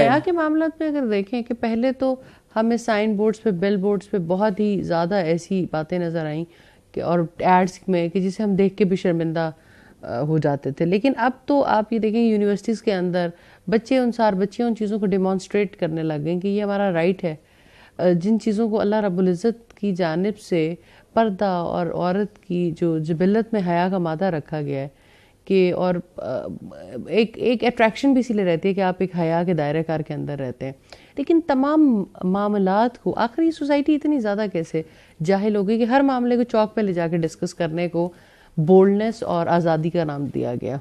हया के मामला में अगर देखें कि पहले तो हमें साइन बोर्ड्स पे बिल बोर्ड्स पे बहुत ही ज़्यादा ऐसी बातें नज़र आईं कि और एड्स में कि जिसे हम देख के भी शर्मिंदा हो जाते थे लेकिन अब तो आप ये देखें यूनिवर्सिटीज़ के अंदर बच्चे अनुसार बच्चे उन चीज़ों को डिमॉन्स्ट्रेट करने लग गए कि ये हमारा राइट है जिन चीज़ों को अल्लाह रबुल्ज़त की जानब से पर्दा और औरत की जो जबिलत में हया का मादा रखा गया है कि और एक एक अट्रैक्शन भी इसीलिए रहती है कि आप एक हया के दायरे कार के अंदर रहते हैं लेकिन तमाम मामलात को आखिर सोसाइटी इतनी ज़्यादा कैसे जाहिल हो गई कि हर मामले को चौक पे ले कर डिस्कस करने को बोल्डनेस और आज़ादी का नाम दिया गया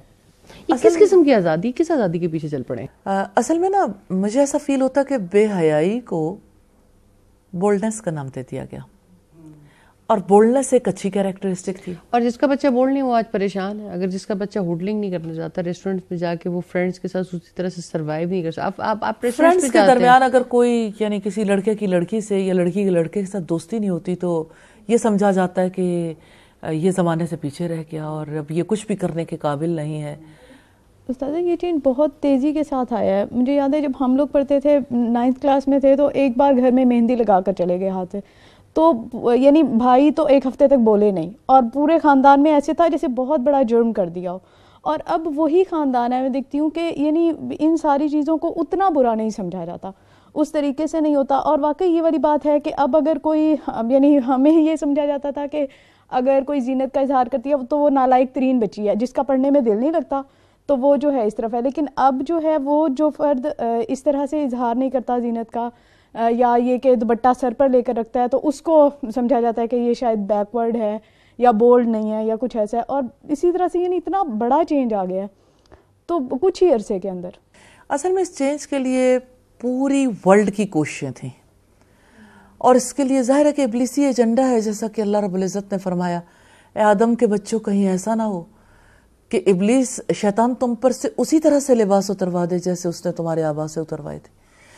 ये किस किस्म की आज़ादी किस आज़ादी के पीछे चल पड़े आ, असल में ना मुझे ऐसा फील होता कि बेहयाई को बोल्डनेस का नाम दे दिया गया और बोल्डनेस एक अच्छी कैरेक्टरिस्टिक थी और जिसका बच्चा बोल नहीं वो आज परेशान है अगर जिसका बच्चा होटलिंग नहीं करना चाहता रेस्टोरेंट में जाके वो फ्रेंड्स के साथ उसी तरह से सरवाइव नहीं कर सकता आप आप आप फ्रेंड्स के दरमियान अगर कोई यानी किसी लड़के की लड़की से या लड़की के लड़के के साथ दोस्ती नहीं होती तो ये समझा जाता है कि ये ज़माने से पीछे रह गया और अब ये कुछ भी करने के काबिल नहीं है उस्ताद ये चीज बहुत तेज़ी के साथ आया है मुझे याद है जब हम लोग पढ़ते थे नाइन्थ क्लास में थे तो एक बार घर में मेहंदी लगा कर चले गए हाथ से तो यानी भाई तो एक हफ्ते तक बोले नहीं और पूरे ख़ानदान में ऐसे था जैसे बहुत बड़ा जुर्म कर दिया हो और अब वही ख़ानदान है मैं देखती हूँ कि यानी इन सारी चीज़ों को उतना बुरा नहीं समझा जाता उस तरीके से नहीं होता और वाकई ये वाली बात है कि अब अगर कोई यानी हमें ये समझा जाता था कि अगर कोई जीनत का इजहार करती है तो वो नालायक तरीन बच्ची है जिसका पढ़ने में दिल नहीं लगता तो वो जो है इस तरफ है लेकिन अब जो है वो जो फ़र्द इस तरह से इजहार नहीं करता जीनत का या ये कि दुपट्टा सर पर लेकर रखता है तो उसको समझा जाता है कि ये शायद बैकवर्ड है या बोल्ड नहीं है या कुछ ऐसा है और इसी तरह से यानी इतना बड़ा चेंज आ गया है तो कुछ ही अरसे के अंदर असल में इस चेंज के लिए पूरी वर्ल्ड की कोशिशें थी और इसके लिए ज़ाहिर है कि इबलीसी एजेंडा है जैसा कि अल्लाह इज़्ज़त ने फरमाया आदम के बच्चों कहीं ऐसा ना हो कि इबलीस शैतान तुम पर से उसी तरह से लिबास उतरवा दे जैसे उसने तुम्हारे आबा से उतरवाए थे